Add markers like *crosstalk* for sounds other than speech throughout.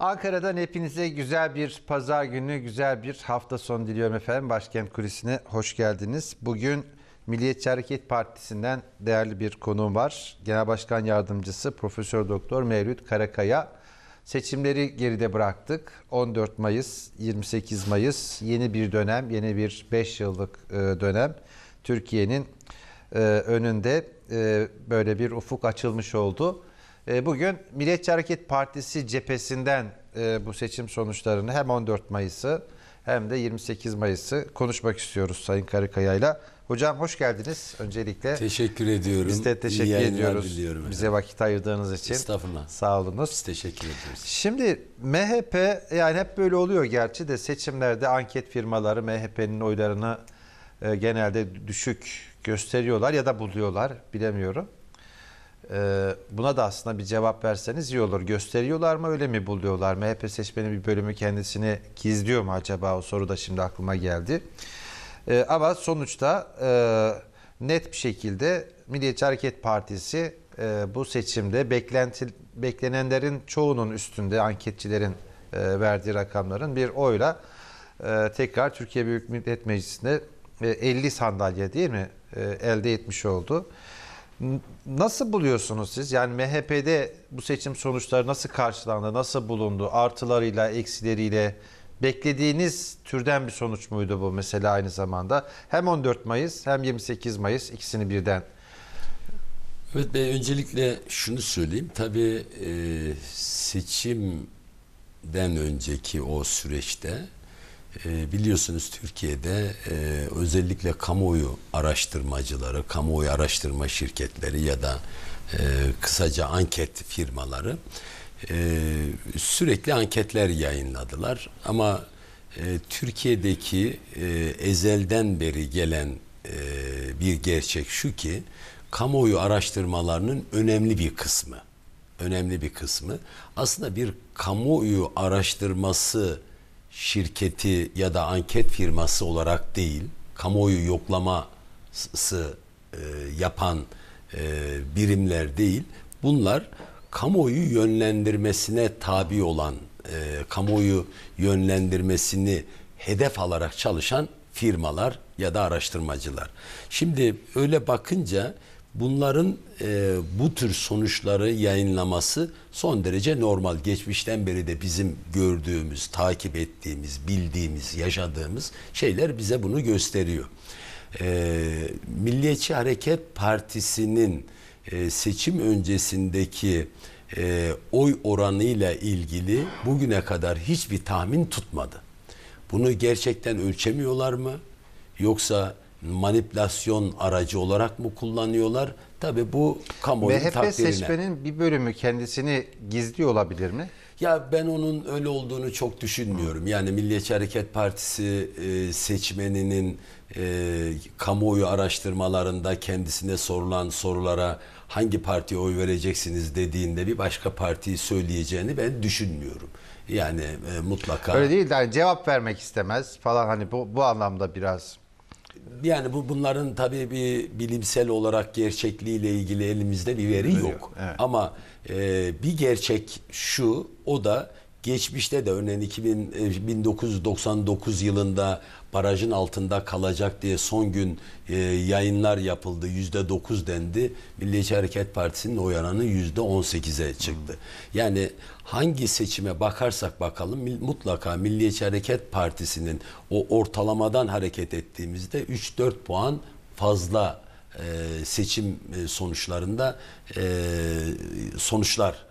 Ankara'dan hepinize güzel bir pazar günü, güzel bir hafta sonu diliyorum efendim. Başkent Kulisi'ne hoş geldiniz. Bugün Milliyetçi Hareket Partisi'nden değerli bir konuğum var. Genel Başkan Yardımcısı Profesör Doktor Mevlüt Karakaya. Seçimleri geride bıraktık. 14 Mayıs, 28 Mayıs yeni bir dönem, yeni bir 5 yıllık e, dönem. Türkiye'nin e, önünde e, böyle bir ufuk açılmış oldu. Ee, bugün Milliyetçi Hareket Partisi cephesinden e, bu seçim sonuçlarını hem 14 Mayıs'ı hem de 28 Mayıs'ı konuşmak istiyoruz Sayın Karıkaya'yla. Hocam hoş geldiniz öncelikle. Teşekkür ediyorum. Biz de teşekkür ediyoruz. Diliyorum Bize efendim. vakit ayırdığınız için. Estağfurullah. Sağ olunuz. Biz teşekkür ediyoruz. Şimdi MHP yani hep böyle oluyor gerçi de seçimlerde anket firmaları MHP'nin oylarını e, genelde düşük gösteriyorlar ya da buluyorlar bilemiyorum. Ee, buna da aslında bir cevap verseniz iyi olur. Gösteriyorlar mı öyle mi buluyorlar? MHP seçmeni bir bölümü kendisini gizliyor mu acaba? O soru da şimdi aklıma geldi. Ee, ama sonuçta e, net bir şekilde Milliyetçi Hareket Partisi e, bu seçimde beklenti, beklenenlerin çoğunun üstünde anketçilerin e, verdiği rakamların bir oyla tekrar Türkiye Büyük Millet Meclisi'nde 50 sandalye değil mi elde etmiş oldu. Nasıl buluyorsunuz siz? Yani MHP'de bu seçim sonuçları nasıl karşılandı, nasıl bulundu? Artılarıyla, eksileriyle beklediğiniz türden bir sonuç muydu bu mesela aynı zamanda? Hem 14 Mayıs hem 28 Mayıs ikisini birden. Evet ben öncelikle şunu söyleyeyim. Tabii e, seçimden önceki o süreçte e, biliyorsunuz Türkiye'de e, özellikle kamuoyu araştırmacıları, kamuoyu araştırma şirketleri ya da e, kısaca anket firmaları e, sürekli anketler yayınladılar. Ama e, Türkiye'deki e, ezelden beri gelen e, bir gerçek şu ki kamuoyu araştırmalarının önemli bir kısmı önemli bir kısmı aslında bir kamuoyu araştırması şirketi ya da anket firması olarak değil, kamuoyu yoklaması e, yapan e, birimler değil, bunlar kamuoyu yönlendirmesine tabi olan, e, kamuoyu yönlendirmesini hedef alarak çalışan firmalar ya da araştırmacılar. Şimdi öyle bakınca Bunların e, bu tür sonuçları yayınlaması son derece normal. Geçmişten beri de bizim gördüğümüz, takip ettiğimiz, bildiğimiz, yaşadığımız şeyler bize bunu gösteriyor. E, Milliyetçi Hareket Partisi'nin e, seçim öncesindeki e, oy oranıyla ilgili bugüne kadar hiçbir tahmin tutmadı. Bunu gerçekten ölçemiyorlar mı? Yoksa manipülasyon aracı olarak mı kullanıyorlar? Tabi bu kamuoyu. MHP takdirine. MHP seçmenin bir bölümü kendisini gizli olabilir mi? Ya ben onun öyle olduğunu çok düşünmüyorum. Yani Milliyetçi Hareket Partisi e, seçmeninin e, kamuoyu araştırmalarında kendisine sorulan sorulara hangi partiye oy vereceksiniz dediğinde bir başka partiyi söyleyeceğini ben düşünmüyorum. Yani e, mutlaka. Öyle değil yani cevap vermek istemez falan hani bu, bu anlamda biraz yani bu bunların tabii bir bilimsel olarak gerçekliğiyle ilgili elimizde bir veri yok. Evet. Ama e, bir gerçek şu o da Geçmişte de örneğin 2000, 1999 e, yılında barajın altında kalacak diye son gün e, yayınlar yapıldı. Yüzde dokuz dendi. Milliyetçi Hareket Partisi'nin oy oranı yüzde on sekize çıktı. Hmm. Yani hangi seçime bakarsak bakalım mutlaka Milliyetçi Hareket Partisi'nin o ortalamadan hareket ettiğimizde 3-4 puan fazla e, seçim e, sonuçlarında e, sonuçlar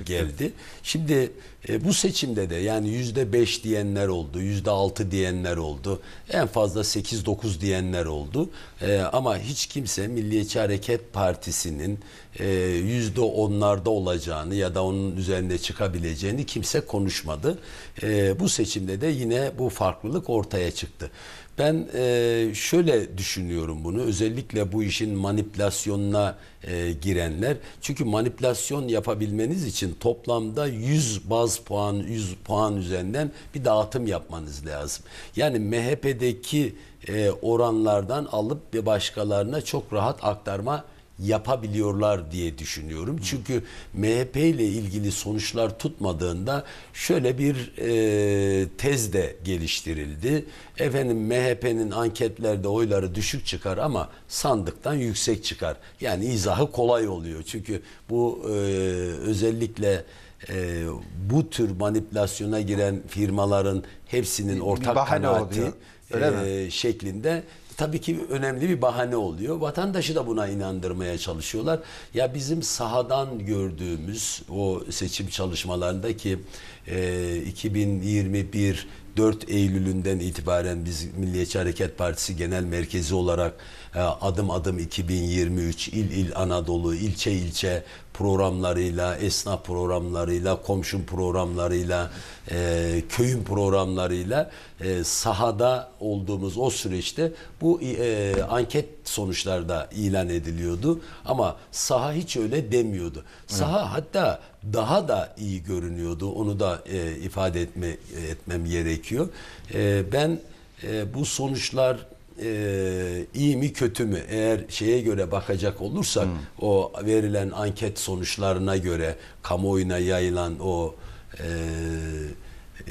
e, geldi. Şimdi e, bu seçimde de yani yüzde beş diyenler oldu, yüzde altı diyenler oldu, en fazla sekiz dokuz diyenler oldu. E, ama hiç kimse Milliyetçi Hareket Partisi'nin e, yüzde onlarda olacağını ya da onun üzerinde çıkabileceğini kimse konuşmadı. E, bu seçimde de yine bu farklılık ortaya çıktı. Ben e, şöyle düşünüyorum bunu özellikle bu işin manipülasyonuna e, girenler. Çünkü manipülasyon yapabilmeniz için toplamda 100 baz puan 100 puan üzerinden bir dağıtım yapmanız lazım. Yani MHP'deki e, oranlardan alıp bir başkalarına çok rahat aktarma yapabiliyorlar diye düşünüyorum. Çünkü MHP ile ilgili sonuçlar tutmadığında şöyle bir e, tez de geliştirildi. Efendim MHP'nin anketlerde oyları düşük çıkar ama sandıktan yüksek çıkar. Yani izahı kolay oluyor. Çünkü bu e, özellikle e, bu tür manipülasyona giren firmaların hepsinin ortak bir kanaati Öyle e, mi? şeklinde tabii ki önemli bir bahane oluyor. Vatandaşı da buna inandırmaya çalışıyorlar. Ya bizim sahadan gördüğümüz o seçim çalışmalarındaki e, 2021 4 Eylül'ünden itibaren biz Milliyetçi Hareket Partisi Genel Merkezi olarak ee, adım adım 2023 il il Anadolu ilçe ilçe programlarıyla, esnaf programlarıyla, komşun programlarıyla, e, köyün programlarıyla e, sahada olduğumuz o süreçte bu e, anket sonuçlarda ilan ediliyordu. Ama saha hiç öyle demiyordu. Saha Hı. hatta daha da iyi görünüyordu. Onu da e, ifade etme, etmem gerekiyor. E, ben e, bu sonuçlar e, iyi mi kötü mü eğer şeye göre bakacak olursak hmm. o verilen anket sonuçlarına göre kamuoyuna yayılan o e,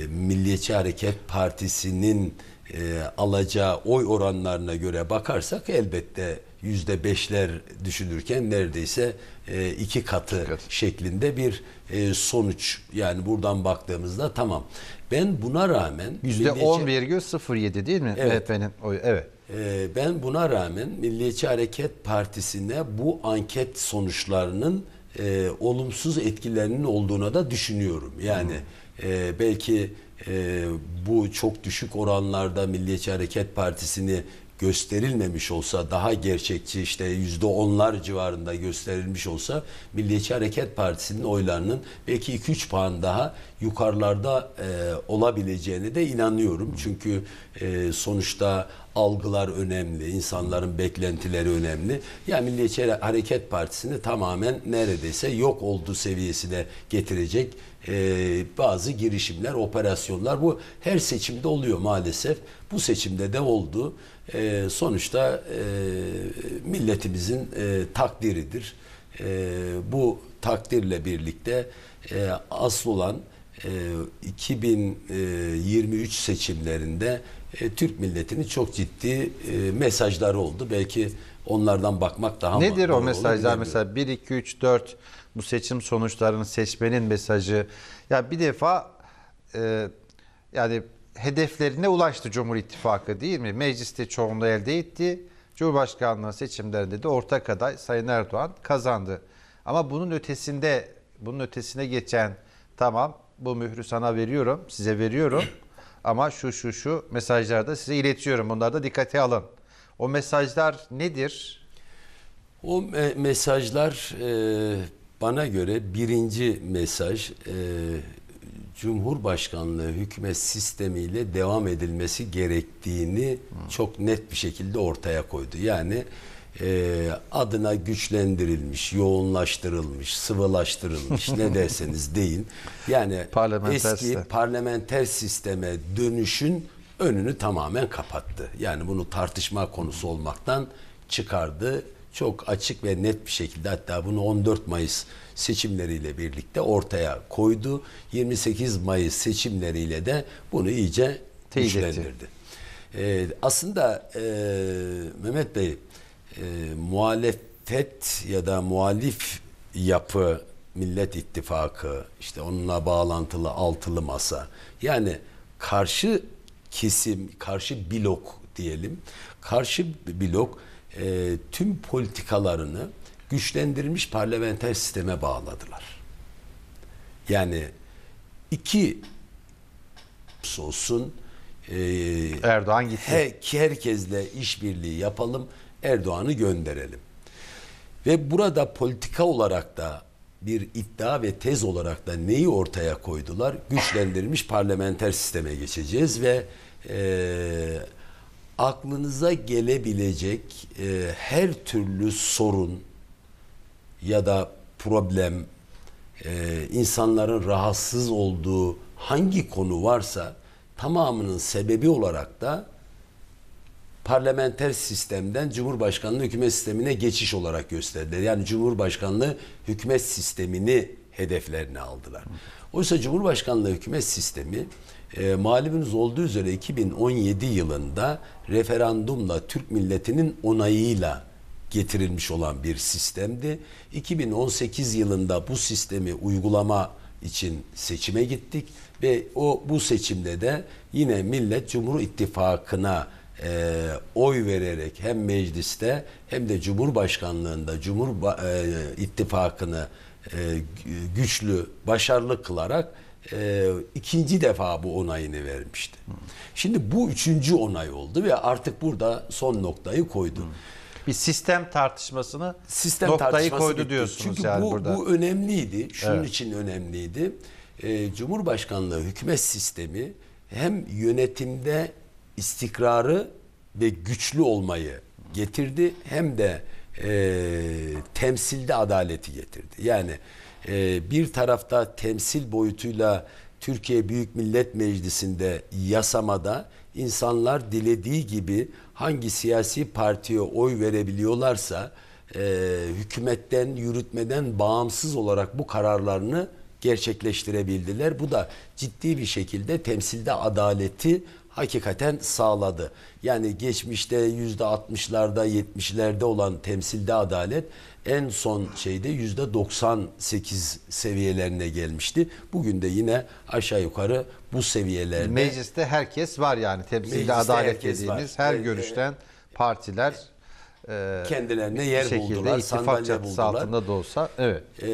e Milliyetçi Hareket Partisi'nin e, alacağı oy oranlarına göre bakarsak elbette yüzde beşler düşünürken neredeyse e, iki katı evet. şeklinde bir e, sonuç yani buradan baktığımızda tamam ben buna rağmen... yüzde %10,07 değil mi? Evet. MHP'nin oy Evet. E, ben buna rağmen Milliyetçi Hareket Partisi'ne bu anket sonuçlarının e, olumsuz etkilerinin olduğuna da düşünüyorum. Yani e, belki e, bu çok düşük oranlarda Milliyetçi Hareket Partisi'ni gösterilmemiş olsa daha gerçekçi işte yüzde onlar civarında gösterilmiş olsa Milliyetçi Hareket Partisi'nin oylarının belki 2-3 puan daha yukarılarda e, olabileceğini de inanıyorum. Çünkü e, sonuçta algılar önemli, insanların beklentileri önemli. Yani Milliyetçi Hareket Partisi'ni tamamen neredeyse yok olduğu seviyesine getirecek e, bazı girişimler, operasyonlar. Bu her seçimde oluyor maalesef. Bu seçimde de oldu. E, sonuçta e, milletimizin e, takdiridir. E, bu takdirle birlikte e, asıl olan e, 2023 e, seçimlerinde e, Türk milletinin çok ciddi e, mesajları oldu. Belki onlardan bakmak daha Nedir o mesajlar? mesela 1 2 3 4 bu seçim sonuçlarının seçmenin mesajı. Ya bir defa e, yani hedeflerine ulaştı Cumhur İttifakı değil mi? Mecliste çoğunluğu elde etti. Cumhurbaşkanlığı seçimlerinde de ortak aday Sayın Erdoğan kazandı. Ama bunun ötesinde bunun ötesine geçen tamam bu mührü sana veriyorum, size veriyorum. Ama şu şu şu mesajlarda size iletiyorum. Bunları da dikkate alın. O mesajlar nedir? O me mesajlar e, bana göre birinci mesaj e, Cumhurbaşkanlığı hükümet sistemiyle devam edilmesi gerektiğini hmm. çok net bir şekilde ortaya koydu. Yani e, adına güçlendirilmiş, yoğunlaştırılmış, sıvılaştırılmış ne *laughs* derseniz deyin. Yani parlamenter eski sistem. parlamenter sisteme dönüşün önünü tamamen kapattı. Yani bunu tartışma konusu olmaktan çıkardı. Çok açık ve net bir şekilde hatta bunu 14 Mayıs seçimleriyle birlikte ortaya koydu. 28 Mayıs seçimleriyle de bunu iyice Teyit güçlendirdi. Ee, aslında e, Mehmet Bey e, muhalefet ya da muhalif yapı Millet İttifakı işte onunla bağlantılı altılı masa yani karşı kesim karşı blok diyelim karşı blok e, tüm politikalarını güçlendirilmiş parlamenter sisteme bağladılar. Yani iki olsun e, Erdoğan gitti. He, herkesle işbirliği yapalım Erdoğan'ı gönderelim. Ve burada politika olarak da bir iddia ve tez olarak da neyi ortaya koydular? Güçlendirilmiş parlamenter sisteme geçeceğiz ve e, aklınıza gelebilecek e, her türlü sorun ya da problem, e, insanların rahatsız olduğu hangi konu varsa tamamının sebebi olarak da parlamenter sistemden Cumhurbaşkanlığı hükümet sistemine geçiş olarak gösterdiler. Yani Cumhurbaşkanlığı hükümet sistemini hedeflerine aldılar. Oysa Cumhurbaşkanlığı hükümet sistemi e, malumunuz olduğu üzere 2017 yılında referandumla Türk milletinin onayıyla getirilmiş olan bir sistemdi. 2018 yılında bu sistemi uygulama için seçime gittik ve o bu seçimde de yine millet Cumhur İttifakı'na e, oy vererek hem mecliste hem de Cumhurbaşkanlığında Cumhur e, ittifakını e, güçlü, başarılı kılarak e, ikinci defa bu onayını vermişti. Hı. Şimdi bu üçüncü onay oldu ve artık burada son noktayı koydu. Hı. Bir sistem tartışmasını sistem noktayı tartışması koydu bitti. diyorsunuz Çünkü yani bu, burada. bu önemliydi. Şunun evet. için önemliydi. E, Cumhurbaşkanlığı hükümet sistemi hem yönetimde istikrarı ve güçlü olmayı getirdi hem de e, temsilde adaleti getirdi. Yani e, bir tarafta temsil boyutuyla Türkiye Büyük Millet Meclisi'nde yasamada insanlar dilediği gibi hangi siyasi partiye oy verebiliyorlarsa e, hükümetten, yürütmeden bağımsız olarak bu kararlarını gerçekleştirebildiler. Bu da ciddi bir şekilde temsilde adaleti hakikaten sağladı. Yani geçmişte yüzde 60'larda, 70'lerde olan temsilde adalet en son şeyde yüzde 98 seviyelerine gelmişti. Bugün de yine aşağı yukarı bu seviyelerde. Mecliste herkes var yani temsilde adalet dediğimiz var. her görüşten partiler ee, kendilerine yer buldular, sandalye buldular. altında da olsa. Evet. E,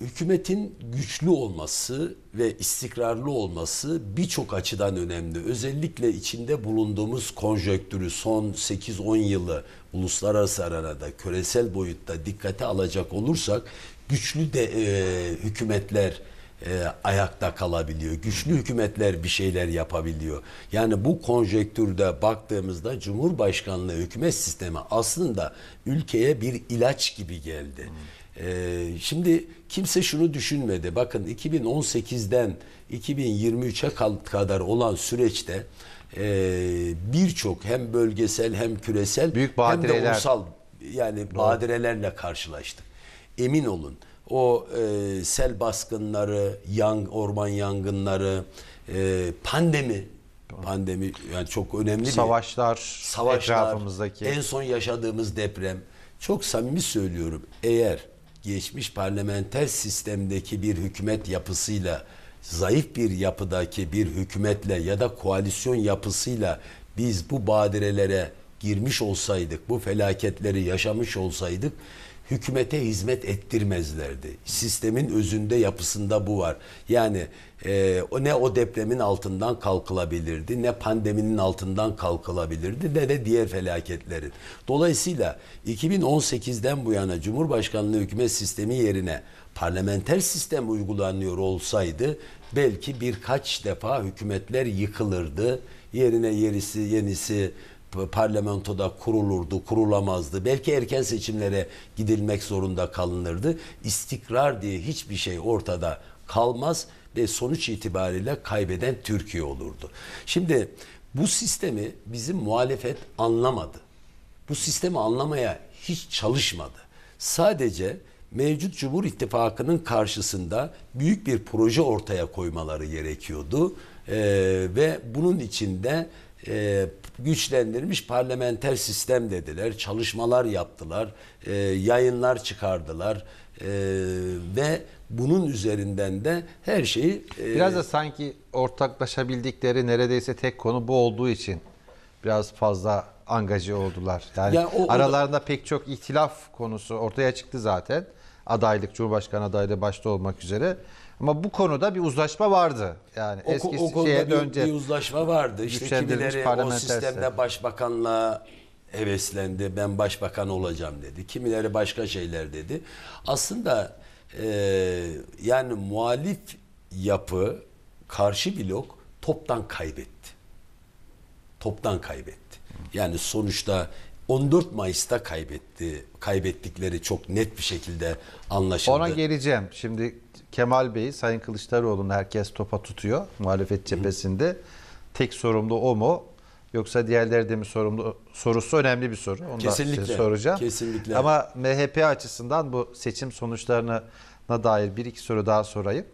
hükümetin güçlü olması ve istikrarlı olması birçok açıdan önemli. Özellikle içinde bulunduğumuz konjöktürü son 8-10 yılı uluslararası arada küresel boyutta dikkate alacak olursak güçlü de e, hükümetler e, ayakta kalabiliyor. Güçlü hükümetler bir şeyler yapabiliyor. Yani bu konjektürde baktığımızda Cumhurbaşkanlığı hükümet sistemi aslında ülkeye bir ilaç gibi geldi. Hmm. şimdi kimse şunu düşünmedi. Bakın 2018'den 2023'e kadar olan süreçte e, birçok hem bölgesel hem küresel Büyük hem de ulusal yani Doğru. badirelerle karşılaştık. Emin olun o e, sel baskınları, yang, orman yangınları, e, pandemi pandemi yani çok önemli savaşlar, bir savaşlar, etrafımızdaki en son yaşadığımız deprem. Çok samimi söylüyorum. Eğer geçmiş parlamenter sistemdeki bir hükümet yapısıyla zayıf bir yapıdaki bir hükümetle ya da koalisyon yapısıyla biz bu badirelere girmiş olsaydık, bu felaketleri yaşamış olsaydık hükümete hizmet ettirmezlerdi. Sistemin özünde yapısında bu var. Yani e, ne o depremin altından kalkılabilirdi, ne pandeminin altından kalkılabilirdi, ne de diğer felaketlerin. Dolayısıyla 2018'den bu yana Cumhurbaşkanlığı hükümet sistemi yerine parlamenter sistem uygulanıyor olsaydı belki birkaç defa hükümetler yıkılırdı. Yerine yerisi yenisi parlamentoda kurulurdu, kurulamazdı. Belki erken seçimlere gidilmek zorunda kalınırdı. İstikrar diye hiçbir şey ortada kalmaz ve sonuç itibariyle kaybeden Türkiye olurdu. Şimdi bu sistemi bizim muhalefet anlamadı. Bu sistemi anlamaya hiç çalışmadı. Sadece mevcut Cumhur İttifakı'nın karşısında büyük bir proje ortaya koymaları gerekiyordu. Ee, ve bunun içinde e, güçlendirilmiş parlamenter sistem dediler. Çalışmalar yaptılar, e, yayınlar çıkardılar e, ve bunun üzerinden de her şeyi... E, biraz da sanki ortaklaşabildikleri neredeyse tek konu bu olduğu için biraz fazla angaje oldular. Yani, yani o, aralarında o da, pek çok ihtilaf konusu ortaya çıktı zaten. Adaylık, Cumhurbaşkanı adaylığı başta olmak üzere. Ama bu konuda bir uzlaşma vardı. Yani o, eski o konuda şeye bir, önce bir uzlaşma vardı. İşte kimileri o sistemde başbakanla heveslendi. Ben başbakan olacağım dedi. Kimileri başka şeyler dedi. Aslında e, yani muhalif yapı karşı blok toptan kaybetti. Toptan kaybetti. Yani sonuçta 14 Mayıs'ta kaybetti. Kaybettikleri çok net bir şekilde anlaşıldı. Ona geleceğim. Şimdi Kemal Bey'i Sayın Kılıçdaroğlu'nu herkes topa tutuyor muhalefet cephesinde. Tek sorumlu o mu? Yoksa diğerleri de mi sorumlu sorusu önemli bir soru. Onu kesinlikle, da size soracağım. Kesinlikle. Ama MHP açısından bu seçim sonuçlarına dair bir iki soru daha sorayım.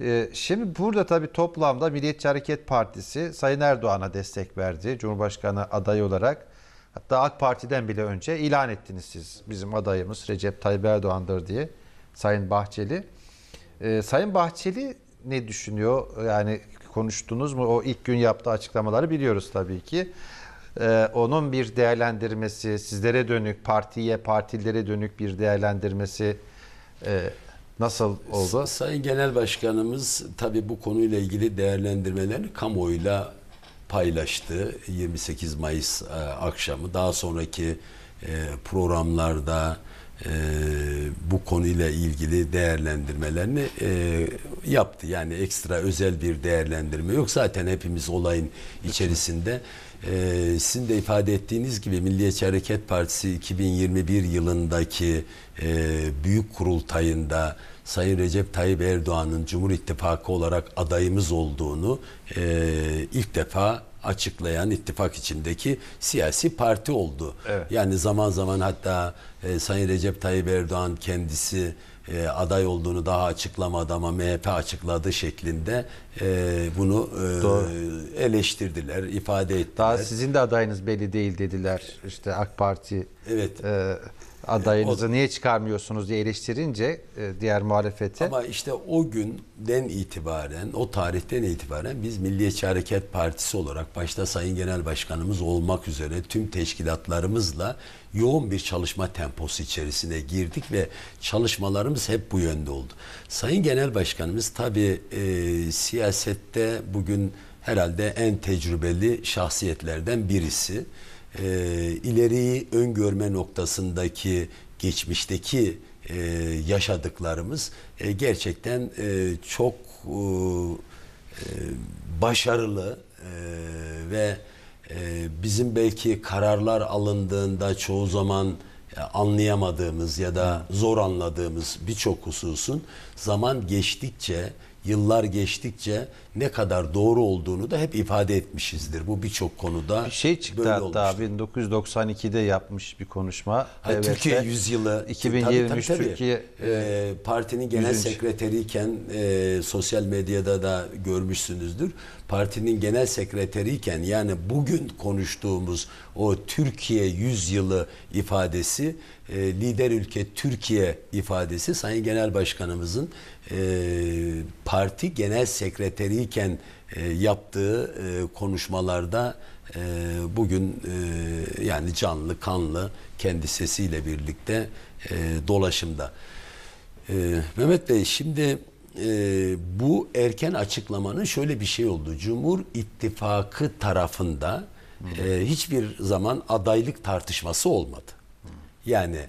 Ee, şimdi burada tabii toplamda Milliyetçi Hareket Partisi Sayın Erdoğan'a destek verdi. Cumhurbaşkanı adayı olarak. Hatta AK Parti'den bile önce ilan ettiniz siz. Bizim adayımız Recep Tayyip Erdoğan'dır diye Sayın Bahçeli. E, Sayın Bahçeli ne düşünüyor? Yani konuştunuz mu? O ilk gün yaptığı açıklamaları biliyoruz tabii ki. E, onun bir değerlendirmesi, sizlere dönük, partiye, partilere dönük bir değerlendirmesi e, nasıl oldu? Sayın Genel Başkanımız tabii bu konuyla ilgili değerlendirmelerini kamuoyuyla paylaştı 28 Mayıs e, akşamı. Daha sonraki e, programlarda e, bu konuyla ilgili değerlendirmelerini e, yaptı. Yani ekstra özel bir değerlendirme yok. Zaten hepimiz olayın içerisinde. E, sizin de ifade ettiğiniz gibi Milliyetçi Hareket Partisi 2021 yılındaki e, büyük kurultayında Sayın Recep Tayyip Erdoğan'ın Cumhur İttifakı olarak adayımız olduğunu e, ilk defa açıklayan ittifak içindeki siyasi parti oldu. Evet. Yani zaman zaman hatta e, Sayın Recep Tayyip Erdoğan kendisi e, aday olduğunu daha açıklamadı ama MHP açıkladı şeklinde e, bunu e, eleştirdiler, ifade ettiler. Daha sizin de adayınız belli değil dediler. İşte AK Parti Evet. E, adayınızı o, niye çıkarmıyorsunuz diye eleştirince e, diğer muhalefete. Ama işte o günden itibaren, o tarihten itibaren biz Milliyetçi Hareket Partisi olarak başta Sayın Genel Başkanımız olmak üzere tüm teşkilatlarımızla yoğun bir çalışma temposu içerisine girdik ve çalışmalarımız hep bu yönde oldu. Sayın Genel Başkanımız tabii e, siyasette bugün herhalde en tecrübeli şahsiyetlerden birisi e, ileriyi öngörme noktasındaki geçmişteki e, yaşadıklarımız e, gerçekten e, çok e, e başarılı e, ve e, bizim belki kararlar alındığında çoğu zaman e, anlayamadığımız ya da zor anladığımız birçok hususun zaman geçtikçe, yıllar geçtikçe ne kadar doğru olduğunu da hep ifade etmişizdir. Bu birçok konuda bir şey çıktı böyle hatta olmuştur. 1992'de yapmış bir konuşma. Hayır, Türkiye yüzyılı 2023 tabii, tabii, tabii. e, ee, partinin genel 100. sekreteriyken e, sosyal medyada da görmüşsünüzdür. Partinin genel sekreteriyken yani bugün konuştuğumuz o Türkiye yüzyılı ifadesi e, lider ülke Türkiye ifadesi Sayın Genel Başkanımızın e, parti genel sekreteri iken e, yaptığı e, konuşmalarda e, bugün e, yani canlı kanlı kendi sesiyle birlikte e, dolaşımda. E, Mehmet Bey şimdi e, bu erken açıklamanın şöyle bir şey oldu. Cumhur İttifakı tarafında e, hiçbir zaman adaylık tartışması olmadı. Yani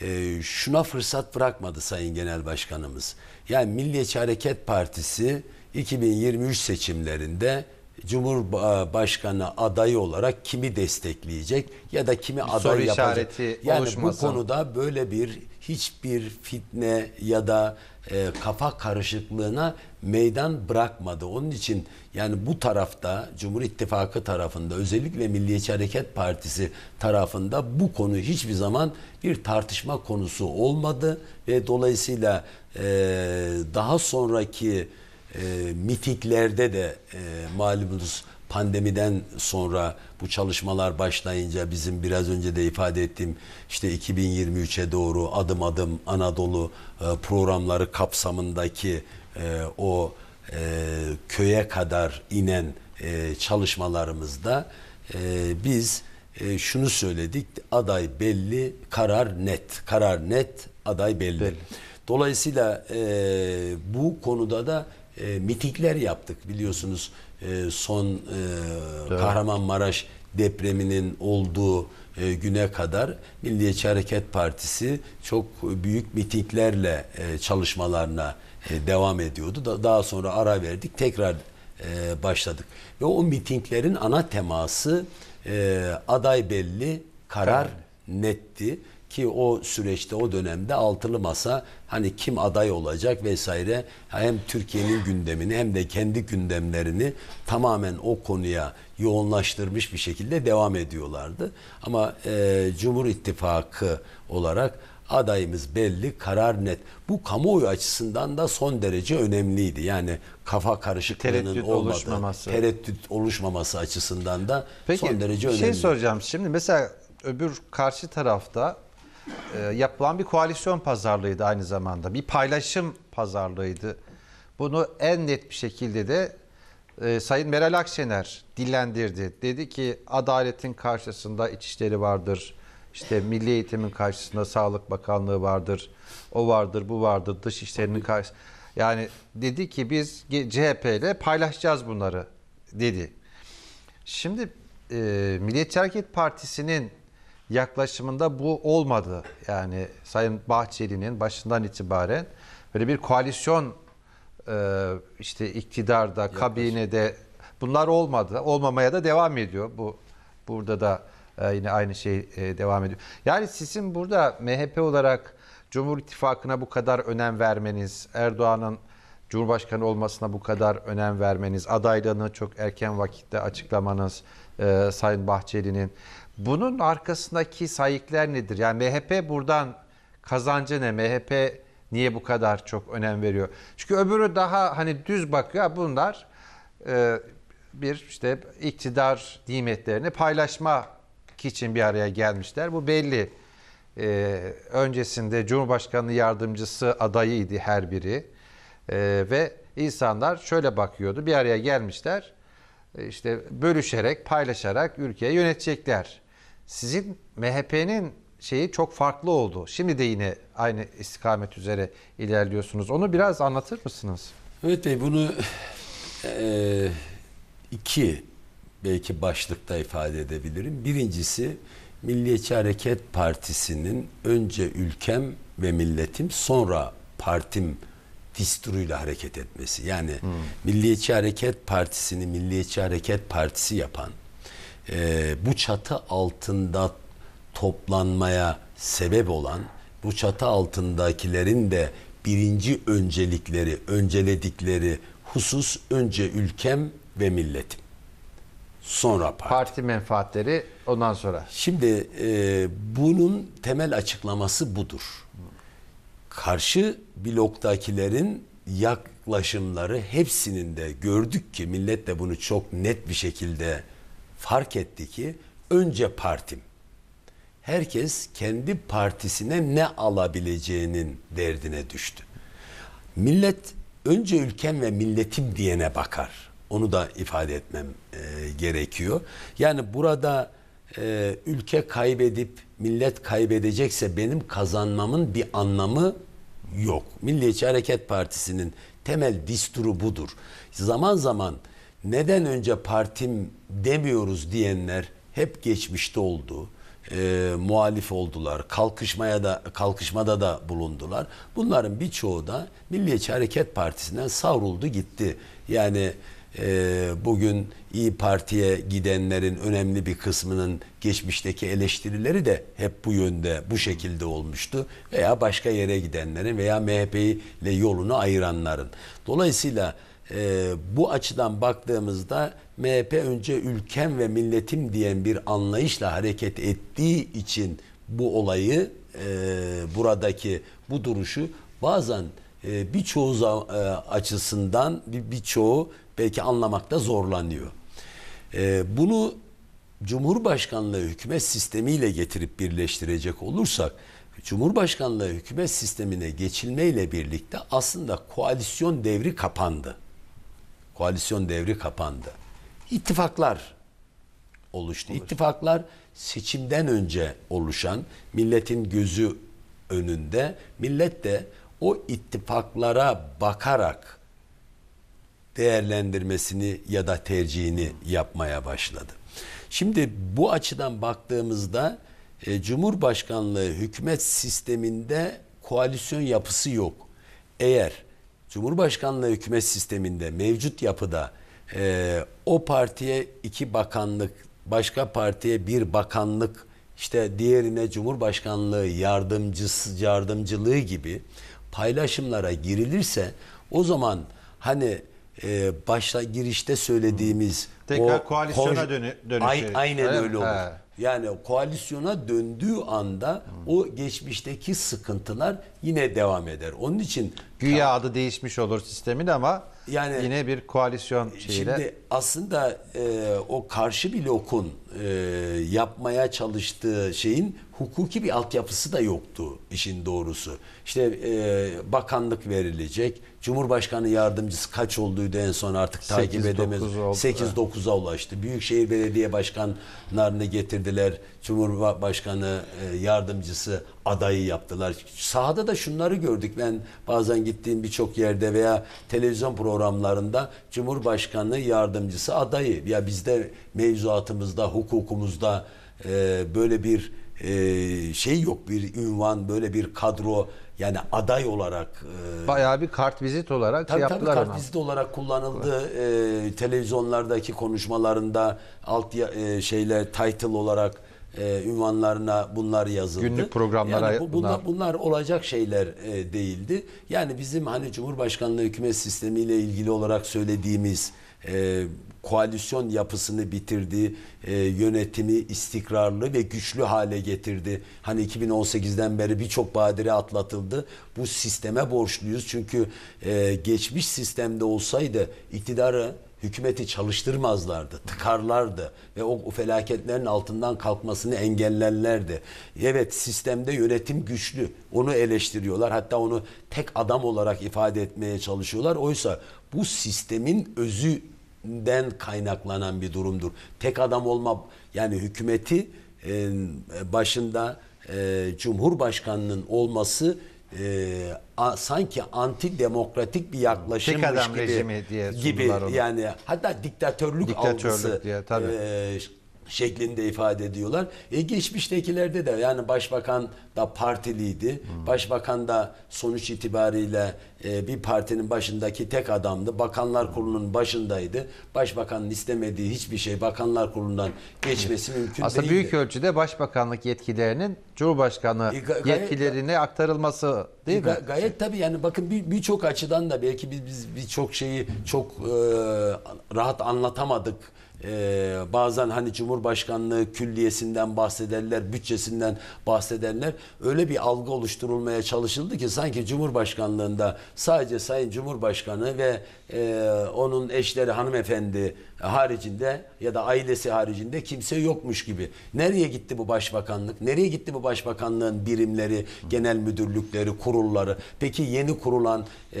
e, şuna fırsat bırakmadı Sayın Genel Başkanımız. Yani Milliyetçi Hareket Partisi 2023 seçimlerinde Cumhurbaşkanı e, adayı olarak kimi destekleyecek ya da kimi bir aday soru yapacak. Yani oluşmasın. bu konuda böyle bir hiçbir fitne ya da e, kafa karışıklığına meydan bırakmadı. Onun için yani bu tarafta Cumhur İttifakı tarafında özellikle Milliyetçi Hareket Partisi tarafında bu konu hiçbir zaman bir tartışma konusu olmadı ve dolayısıyla e, daha sonraki e, mitinglerde de e, malumunuz pandemiden sonra bu çalışmalar başlayınca bizim biraz önce de ifade ettiğim işte 2023'e doğru adım adım Anadolu e, programları kapsamındaki e, o e, köye kadar inen e, çalışmalarımızda e, biz e, şunu söyledik aday belli karar net karar net aday belli. belli. Dolayısıyla e, bu konuda da e, mitingler yaptık biliyorsunuz e, son e, Kahramanmaraş depreminin olduğu e, güne kadar Milliyetçi Hareket Partisi çok büyük mitinglerle e, çalışmalarına e, devam ediyordu. Da, daha sonra ara verdik tekrar e, başladık. Ve o mitinglerin ana teması e, aday belli, karar netti ki o süreçte o dönemde altılı masa hani kim aday olacak vesaire hem Türkiye'nin gündemini hem de kendi gündemlerini tamamen o konuya yoğunlaştırmış bir şekilde devam ediyorlardı. Ama e, Cumhur İttifakı olarak adayımız belli, karar net. Bu kamuoyu açısından da son derece önemliydi. Yani kafa karışıklığının tereddüt olmadığı, oluşmaması. tereddüt oluşmaması açısından da Peki, son derece şey önemli. Peki şey soracağım şimdi mesela öbür karşı tarafta e, yapılan bir koalisyon pazarlığıydı aynı zamanda. Bir paylaşım pazarlığıydı. Bunu en net bir şekilde de e, Sayın Meral Akşener dillendirdi. Dedi ki adaletin karşısında İçişleri vardır. İşte Milli Eğitim'in karşısında Sağlık Bakanlığı vardır. O vardır, bu vardır. dış Dışişleri'nin karşısında. Yani dedi ki biz CHP ile paylaşacağız bunları dedi. Şimdi e, Milliyetçi Hareket Partisi'nin yaklaşımında bu olmadı. Yani Sayın Bahçeli'nin başından itibaren böyle bir koalisyon e, işte iktidarda, kabinede bunlar olmadı. Olmamaya da devam ediyor. Bu burada da e, yine aynı şey e, devam ediyor. Yani sizin burada MHP olarak Cumhur İttifakı'na bu kadar önem vermeniz, Erdoğan'ın Cumhurbaşkanı olmasına bu kadar önem vermeniz, adaylığını çok erken vakitte açıklamanız, e, Sayın Bahçeli'nin bunun arkasındaki sayıklar nedir? Yani MHP buradan kazancı ne? MHP niye bu kadar çok önem veriyor? Çünkü öbürü daha hani düz bakıyor. Bunlar e, bir işte iktidar nimetlerini paylaşma için bir araya gelmişler. Bu belli. E, öncesinde Cumhurbaşkanı yardımcısı adayıydı her biri. E, ve insanlar şöyle bakıyordu. Bir araya gelmişler. E, işte bölüşerek, paylaşarak ülkeyi yönetecekler sizin MHP'nin şeyi çok farklı oldu. Şimdi de yine aynı istikamet üzere ilerliyorsunuz. Onu biraz anlatır mısınız? Evet Bey bunu e, iki belki başlıkta ifade edebilirim. Birincisi Milliyetçi Hareket Partisi'nin önce ülkem ve milletim sonra partim disturuyla hareket etmesi. Yani hmm. Milliyetçi Hareket Partisi'ni Milliyetçi Hareket Partisi yapan e, bu çatı altında toplanmaya sebep olan bu çatı altındakilerin de birinci öncelikleri, önceledikleri husus önce ülkem ve milletim. Sonra parti. Parti menfaatleri ondan sonra. Şimdi e, bunun temel açıklaması budur. Karşı bloktakilerin yaklaşımları hepsinin de gördük ki millet de bunu çok net bir şekilde fark etti ki önce partim. Herkes kendi partisine ne alabileceğinin derdine düştü. Millet önce ülkem ve milletim diyene bakar. Onu da ifade etmem e, gerekiyor. Yani burada e, ülke kaybedip millet kaybedecekse benim kazanmamın bir anlamı yok. Milliyetçi Hareket Partisi'nin temel disturu budur. Zaman zaman neden önce partim demiyoruz diyenler hep geçmişte oldu. E, muhalif oldular. Kalkışmaya da kalkışmada da bulundular. Bunların birçoğu da Milliyetçi Hareket Partisi'nden savruldu gitti. Yani e, bugün İyi Parti'ye gidenlerin önemli bir kısmının geçmişteki eleştirileri de hep bu yönde, bu şekilde olmuştu. Veya başka yere gidenlerin veya MHP'yle yolunu ayıranların. Dolayısıyla e, bu açıdan baktığımızda MHP önce ülkem ve milletim diyen bir anlayışla hareket ettiği için bu olayı e, buradaki bu duruşu bazen e, birçoğu e, açısından birçoğu belki anlamakta zorlanıyor. E, bunu Cumhurbaşkanlığı hükümet sistemiyle getirip birleştirecek olursak Cumhurbaşkanlığı hükümet sistemine geçilmeyle birlikte aslında koalisyon devri kapandı koalisyon devri kapandı. İttifaklar oluştu. Olur. İttifaklar seçimden önce oluşan milletin gözü önünde millet de o ittifaklara bakarak değerlendirmesini ya da tercihini yapmaya başladı. Şimdi bu açıdan baktığımızda e, Cumhurbaşkanlığı hükümet sisteminde koalisyon yapısı yok. Eğer Cumhurbaşkanlığı hükümet sisteminde mevcut yapıda e, o partiye iki bakanlık, başka partiye bir bakanlık, işte diğerine Cumhurbaşkanlığı yardımcısı yardımcılığı gibi paylaşımlara girilirse o zaman hani e, başla girişte söylediğimiz tekrar o koalisyona dönü dönüşür. Ay, aynen evet. öyle olur. He. Yani koalisyona döndüğü anda o geçmişteki sıkıntılar yine devam eder. Onun için Güya adı değişmiş olur sistemin ama Yani- yine bir koalisyon e, şeyiyle. Şimdi aslında e, o karşı blokun e, yapmaya çalıştığı şeyin hukuki bir altyapısı da yoktu işin doğrusu. İşte e, bakanlık verilecek, Cumhurbaşkanı yardımcısı kaç olduydu en son artık takip 8, edemez. 8-9'a ulaştı. Büyükşehir Belediye Başkanlarını getirdiler. Cumhurbaşkanı e, yardımcısı adayı yaptılar. Sahada da şunları gördük. Ben bazen gittiğim birçok yerde veya televizyon programlarında Cumhurbaşkanı yardımcısı adayı. Ya bizde mevzuatımızda, hukukumuzda e, böyle bir e, şey yok bir ünvan böyle bir kadro yani aday olarak e, bayağı bir kart vizit olarak tabii, yaptılar tabii kart vizit olarak kullanıldı e, televizyonlardaki konuşmalarında alt e, şeyler title olarak e, ünvanlarına bunlar yazıldı. Günlük programlara yani bu, bunlar, bunlar olacak şeyler e, değildi. Yani bizim hani Cumhurbaşkanlığı hükümet sistemiyle ilgili olarak söylediğimiz e, koalisyon yapısını bitirdi, e, yönetimi istikrarlı ve güçlü hale getirdi. Hani 2018'den beri birçok badire atlatıldı. Bu sisteme borçluyuz çünkü e, geçmiş sistemde olsaydı iktidarı hükümeti çalıştırmazlardı, tıkarlardı ve o felaketlerin altından kalkmasını engellerlerdi. Evet sistemde yönetim güçlü, onu eleştiriyorlar hatta onu tek adam olarak ifade etmeye çalışıyorlar. Oysa bu sistemin özünden kaynaklanan bir durumdur. Tek adam olma yani hükümeti e, başında e, cumhurbaşkanının olması e, a, sanki anti demokratik bir yaklaşım gibi, rejimi diye gibi yani hatta diktatörlük, diktatörlük algısı diye, tabii. E, şeklinde ifade ediyorlar. E geçmiştekilerde de yani başbakan da partiliydi. Hmm. Başbakan da sonuç itibariyle e, bir partinin başındaki tek adamdı. Bakanlar Kurulu'nun başındaydı. Başbakanın istemediği hiçbir şey Bakanlar Kurulu'ndan geçmesi mümkün Aslında değildi. Aslında büyük ölçüde başbakanlık yetkilerinin Cumhurbaşkanı e, gayet, yetkilerine aktarılması değil e, mi? Gayet tabii yani bakın birçok bir, açıdan da belki biz birçok şeyi çok e, rahat anlatamadık ee, bazen hani Cumhurbaşkanlığı külliyesinden bahsederler, bütçesinden bahsederler. Öyle bir algı oluşturulmaya çalışıldı ki sanki Cumhurbaşkanlığında sadece Sayın Cumhurbaşkanı ve e, onun eşleri hanımefendi haricinde ya da ailesi haricinde kimse yokmuş gibi. Nereye gitti bu başbakanlık? Nereye gitti bu başbakanlığın birimleri, genel müdürlükleri, kurulları? Peki yeni kurulan e, e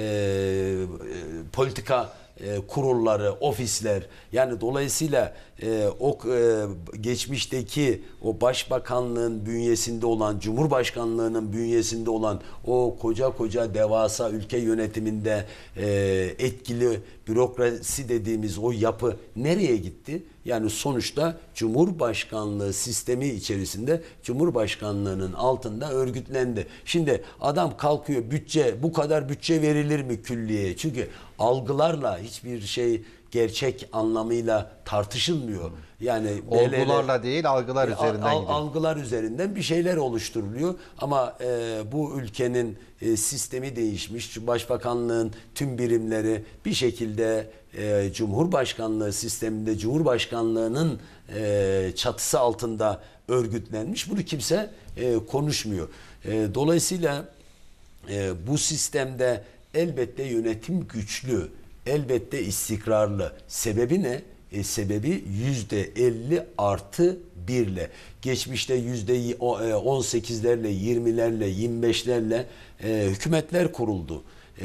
politika e, kurulları, ofisler yani dolayısıyla e, o e, geçmişteki o başbakanlığın bünyesinde olan, cumhurbaşkanlığının bünyesinde olan o koca koca devasa ülke yönetiminde e, etkili bürokrasi dediğimiz o yapı nereye gitti? Yani sonuçta Cumhurbaşkanlığı sistemi içerisinde Cumhurbaşkanlığının altında örgütlendi. Şimdi adam kalkıyor bütçe bu kadar bütçe verilir mi külliye? Çünkü algılarla hiçbir şey gerçek anlamıyla tartışılmıyor. Yani olgularla değil algılar e, üzerinden al, Algılar üzerinden bir şeyler oluşturuluyor ama e, bu ülkenin e, sistemi değişmiş. Başbakanlığın tüm birimleri bir şekilde e, Cumhurbaşkanlığı sisteminde Cumhurbaşkanlığının e, çatısı altında örgütlenmiş. Bunu kimse e, konuşmuyor. E, dolayısıyla e, bu sistemde elbette yönetim güçlü, elbette istikrarlı. Sebebi ne? e, sebebi %50 artı 1 ile geçmişte %18'lerle 20'lerle 25'lerle e, hükümetler kuruldu. E,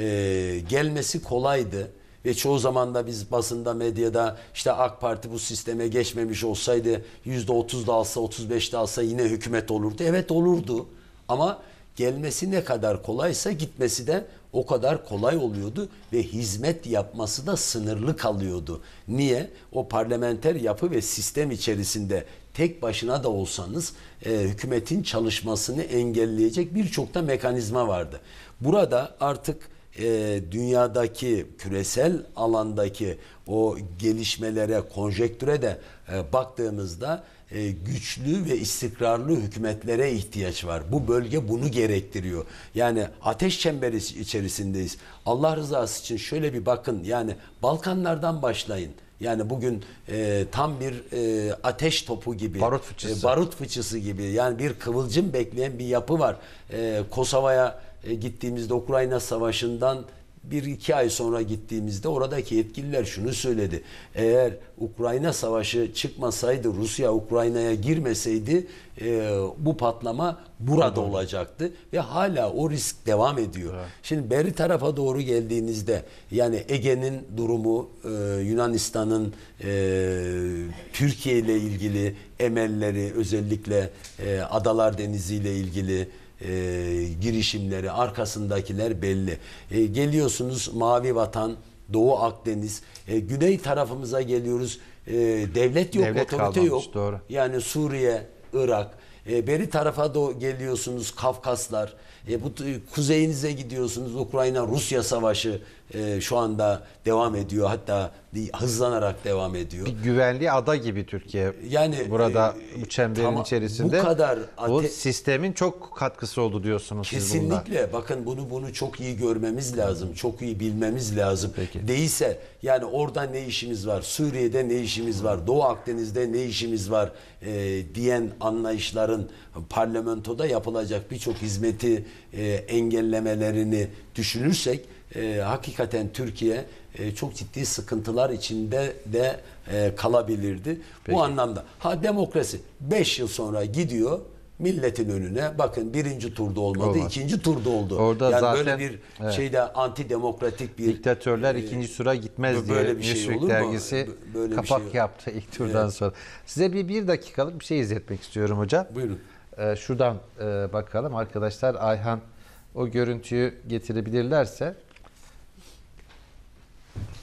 gelmesi kolaydı ve çoğu zaman da biz basında medyada işte AK Parti bu sisteme geçmemiş olsaydı yüzde 30 da alsa otuz de alsa yine hükümet olurdu. Evet olurdu ama gelmesi ne kadar kolaysa gitmesi de o kadar kolay oluyordu ve hizmet yapması da sınırlı kalıyordu. Niye? O parlamenter yapı ve sistem içerisinde tek başına da olsanız e, hükümetin çalışmasını engelleyecek birçok da mekanizma vardı. Burada artık e, dünyadaki küresel alandaki o gelişmelere, konjektüre de e, baktığımızda e, güçlü ve istikrarlı hükümetlere ihtiyaç var. Bu bölge bunu gerektiriyor. Yani ateş çemberi içerisindeyiz. Allah rızası için şöyle bir bakın yani Balkanlardan başlayın. Yani bugün e, tam bir e, ateş topu gibi, barut e, fıçısı. E, barut fıçısı gibi yani bir kıvılcım bekleyen bir yapı var. E, Kosova'ya e, gittiğimizde Ukrayna Savaşı'ndan bir iki ay sonra gittiğimizde oradaki yetkililer şunu söyledi. Eğer Ukrayna savaşı çıkmasaydı, Rusya Ukrayna'ya girmeseydi e, bu patlama burada Tabii. olacaktı. Ve hala o risk devam ediyor. Evet. Şimdi beri tarafa doğru geldiğinizde yani Ege'nin durumu, e, Yunanistan'ın e, Türkiye ile ilgili emelleri özellikle e, Adalar Denizi ile ilgili e, girişimleri, arkasındakiler belli. E, geliyorsunuz Mavi Vatan, Doğu Akdeniz, e, güney tarafımıza geliyoruz. E, devlet yok, devlet otorite kalmamış, yok. Doğru. Yani Suriye, Irak. E, beri tarafa da geliyorsunuz Kafkaslar. E, bu kuzeyinize gidiyorsunuz Ukrayna Rusya savaşı e, şu anda devam ediyor. Hatta hızlanarak devam ediyor. Bir güvenli ada gibi Türkiye. Yani burada e, bu çemberin tam, içerisinde. Bu kadar ate- bu sistemin çok katkısı oldu diyorsunuz Kesinlikle. siz Bakın bunu bunu çok iyi görmemiz lazım. Çok iyi bilmemiz lazım. Peki. Değilse yani orada ne işimiz var? Suriye'de ne işimiz var? Doğu Akdeniz'de ne işimiz var? E, diyen anlayışların parlamentoda yapılacak birçok hizmeti e, engellemelerini düşünürsek e, hakikaten Türkiye e, çok ciddi sıkıntılar içinde de e, kalabilirdi. Peki. Bu anlamda ha demokrasi 5 yıl sonra gidiyor milletin önüne bakın birinci turda olmadı Olmaz. ikinci turda oldu. Orada yani zaten, böyle bir evet. şeyde antidemokratik bir diktatörler e, ikinci sıra gitmez böyle diye şey böyle bir şey olur dergisi böyle kapak şey yaptı ilk turdan evet. sonra. Size bir bir dakikalık bir şey izletmek istiyorum hocam. Buyurun. Ee, şuradan e, bakalım arkadaşlar Ayhan o görüntüyü getirebilirlerse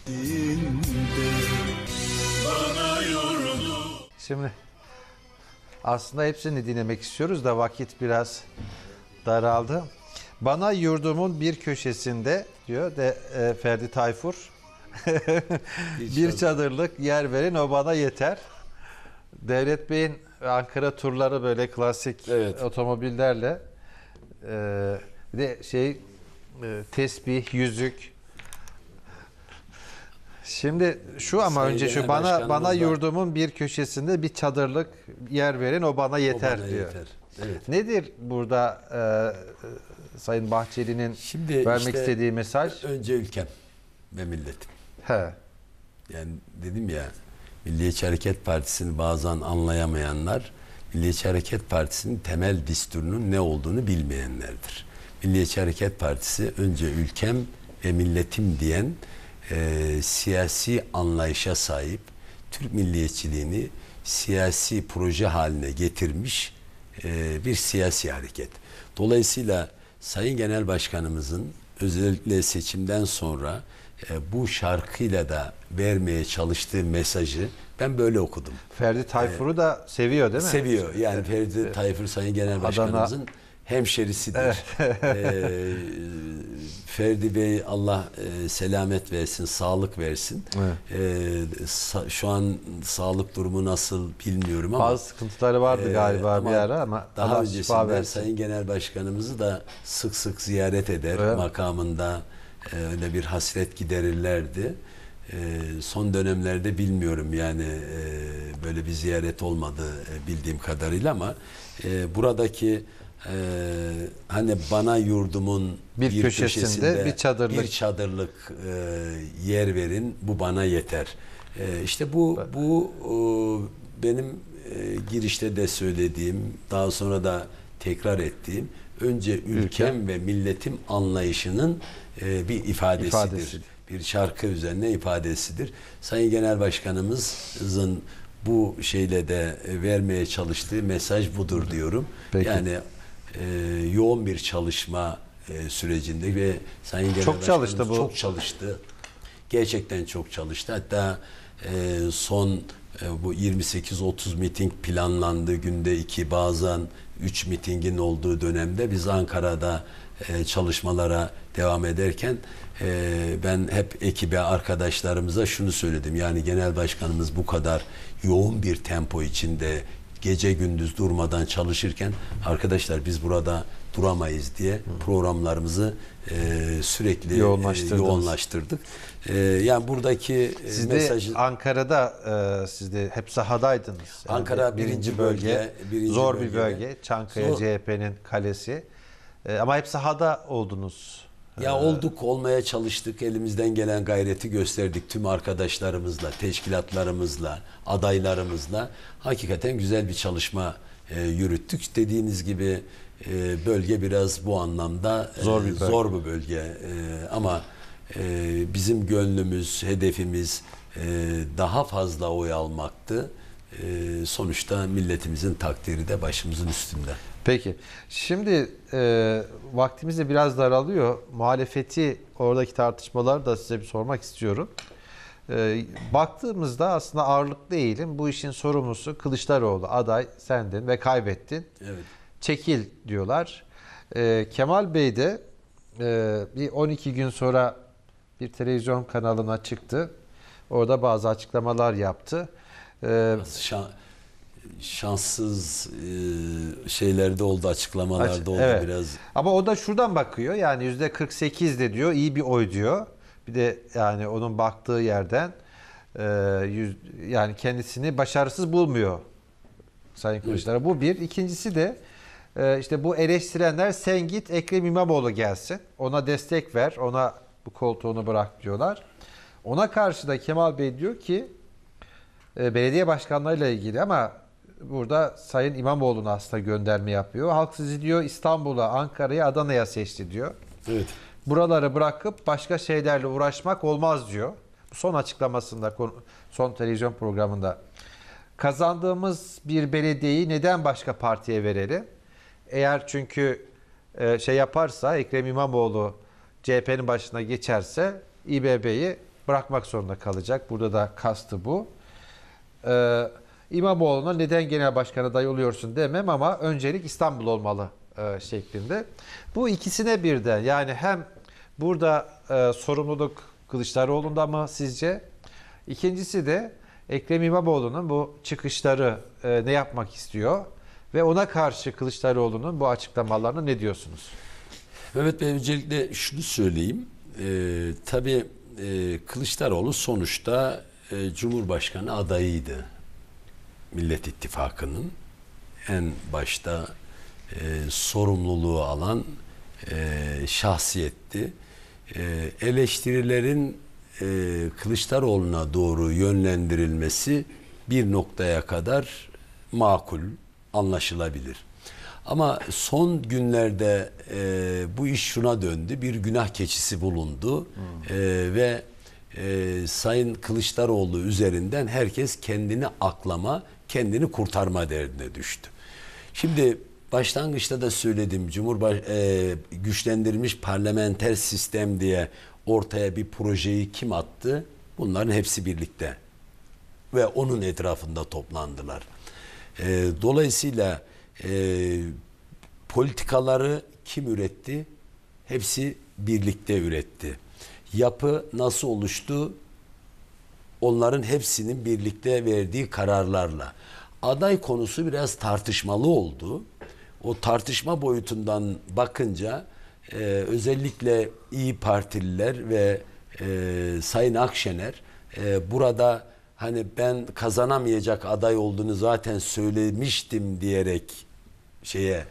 gittiğinde bana yordu. Şimdi aslında hepsini dinlemek istiyoruz da vakit biraz daraldı. Bana yurdumun bir köşesinde diyor de e, Ferdi Tayfur *laughs* bir çadırlık yer verin o bana yeter. Devlet Bey'in Ankara turları böyle klasik evet. otomobillerle e, bir de şey e, tesbih, yüzük, Şimdi şu ama Sayın önce şu bana bana yurdumun bir köşesinde bir çadırlık yer verin o bana yeter bana diyor. yeter. Evet. Nedir burada e, e, Sayın Bahçeli'nin Şimdi vermek işte- istediği mesaj? Önce ülkem ve milletim. He. Yani dedim ya Milliyetçi Hareket Partisi'ni bazen anlayamayanlar Milliyetçi Hareket Partisi'nin temel distürünün ne olduğunu bilmeyenlerdir. Milliyetçi Hareket Partisi önce ülkem ve milletim diyen e, siyasi anlayışa sahip Türk milliyetçiliğini siyasi proje haline getirmiş e, bir siyasi hareket. Dolayısıyla Sayın Genel Başkanımızın özellikle seçimden sonra e, bu şarkıyla da vermeye çalıştığı mesajı ben böyle okudum. Ferdi e, Tayfur'u ee, da seviyor değil mi? Seviyor. Yani evet. Ferdi Tayfur Sayın Genel Başkanımızın Adana... hemşerisidir. Evet. ee, Ferdi Bey Allah e, selamet versin, sağlık versin. Evet. E, sa- şu an sağlık durumu nasıl bilmiyorum ama. Bazı sıkıntıları vardı e, galiba bir ara ama daha Allah öncesinde Sayın Genel Başkanımızı da sık sık ziyaret eder evet. makamında e, öyle bir hasret giderirlerdi. E, son dönemlerde bilmiyorum yani e, böyle bir ziyaret olmadı e, bildiğim kadarıyla ama e, buradaki e, hani bana yurdumun bir, bir köşesinde, köşesinde bir çadırlık, bir çadırlık e, yer verin bu bana yeter. E, işte bu bu e, benim e, girişte de söylediğim daha sonra da tekrar ettiğim önce ülkem, ülkem. ve milletim anlayışının e, bir ifadesidir. ifadesidir. Bir şarkı üzerine ifadesidir. Sayın Genel Başkanımızın bu şeyle de vermeye çalıştığı mesaj budur diyorum. Peki. Yani e, yoğun bir çalışma e, sürecinde ve Sayın Genel çok çalıştı bu. Çok çalıştı. Gerçekten çok çalıştı. Hatta e, son bu 28-30 miting planlandı. Günde iki bazen üç mitingin olduğu dönemde biz Ankara'da çalışmalara devam ederken ben hep ekibe, arkadaşlarımıza şunu söyledim. Yani genel başkanımız bu kadar yoğun bir tempo içinde gece gündüz durmadan çalışırken arkadaşlar biz burada duramayız diye programlarımızı e, sürekli e, yoğunlaştırdık. E, yani buradaki e, siz mesajı... De Ankara'da e, siz de hep sahadaydınız. Yani Ankara birinci bölge. bölge birinci zor bölge. bir bölge. Çankaya CHP'nin kalesi. E, ama hep sahada oldunuz. Ya ee, olduk olmaya çalıştık. Elimizden gelen gayreti gösterdik tüm arkadaşlarımızla, teşkilatlarımızla, adaylarımızla. Hakikaten güzel bir çalışma e, yürüttük. Dediğiniz gibi e, bölge biraz bu anlamda e, zor bir, zor bir bölge. E, ama e, bizim gönlümüz, hedefimiz e, daha fazla oy almaktı. E, sonuçta milletimizin takdiri de başımızın üstünde. Peki. Şimdi e, vaktimiz de biraz daralıyor. Muhalefeti oradaki tartışmaları da size bir sormak istiyorum. E, baktığımızda aslında ağırlıklı değilim. bu işin sorumlusu Kılıçdaroğlu aday sendin ve kaybettin. Evet. Çekil diyorlar. E, Kemal Bey de e, bir 12 gün sonra bir televizyon kanalına çıktı. Orada bazı açıklamalar yaptı. Ee, Şan, şanssız e, şeylerde oldu, açıklamalarda oldu evet. biraz. Ama o da şuradan bakıyor. Yani yüzde 48 de diyor, iyi bir oy diyor. Bir de yani onun baktığı yerden e, yani kendisini başarısız bulmuyor Sayın Kılıçdaroğlu. Bu bir. İkincisi de e, işte bu eleştirenler sen git Ekrem İmamoğlu gelsin. Ona destek ver. Ona bu koltuğunu bırak diyorlar. Ona karşı da Kemal Bey diyor ki belediye başkanlarıyla ilgili ama burada Sayın İmamoğlu'na hasta gönderme yapıyor. Halk sizi diyor İstanbul'a, Ankara'ya, Adana'ya seçti diyor. Evet. Buraları bırakıp başka şeylerle uğraşmak olmaz diyor. Son açıklamasında, son televizyon programında kazandığımız bir belediyeyi neden başka partiye verelim? Eğer çünkü e, şey yaparsa Ekrem İmamoğlu CHP'nin başına geçerse İBB'yi bırakmak zorunda kalacak. Burada da kastı bu. Ee, İmamoğlu'na neden genel başkan adayı oluyorsun demem ama öncelik İstanbul olmalı e, şeklinde. Bu ikisine birden yani hem burada e, sorumluluk Kılıçdaroğlu'nda mı sizce? İkincisi de Ekrem İmamoğlu'nun bu çıkışları e, ne yapmak istiyor? Ve ona karşı Kılıçdaroğlu'nun bu açıklamalarını ne diyorsunuz? Mehmet Bey öncelikle şunu söyleyeyim. Ee, tabii e, Kılıçdaroğlu sonuçta e, Cumhurbaşkanı adayıydı Millet İttifakı'nın en başta e, sorumluluğu alan e, şahsiyetti. E, eleştirilerin e, Kılıçdaroğlu'na doğru yönlendirilmesi bir noktaya kadar makul, anlaşılabilir. Ama son günlerde e, bu iş şuna döndü. Bir günah keçisi bulundu hmm. e, ve e, Sayın Kılıçdaroğlu üzerinden herkes kendini aklama kendini kurtarma derdine düştü. Şimdi başlangıçta da söyledim Cumhurbaş e, güçlendirilmiş parlamenter sistem diye ortaya bir projeyi kim attı? Bunların hepsi birlikte ve onun etrafında toplandılar. E, dolayısıyla e, politikaları kim üretti? Hepsi birlikte üretti. Yapı nasıl oluştu? onların hepsinin birlikte verdiği kararlarla. Aday konusu biraz tartışmalı oldu. O tartışma boyutundan bakınca e, özellikle İyi Partililer ve e, Sayın Akşener e, burada hani ben kazanamayacak aday olduğunu zaten söylemiştim diyerek şeye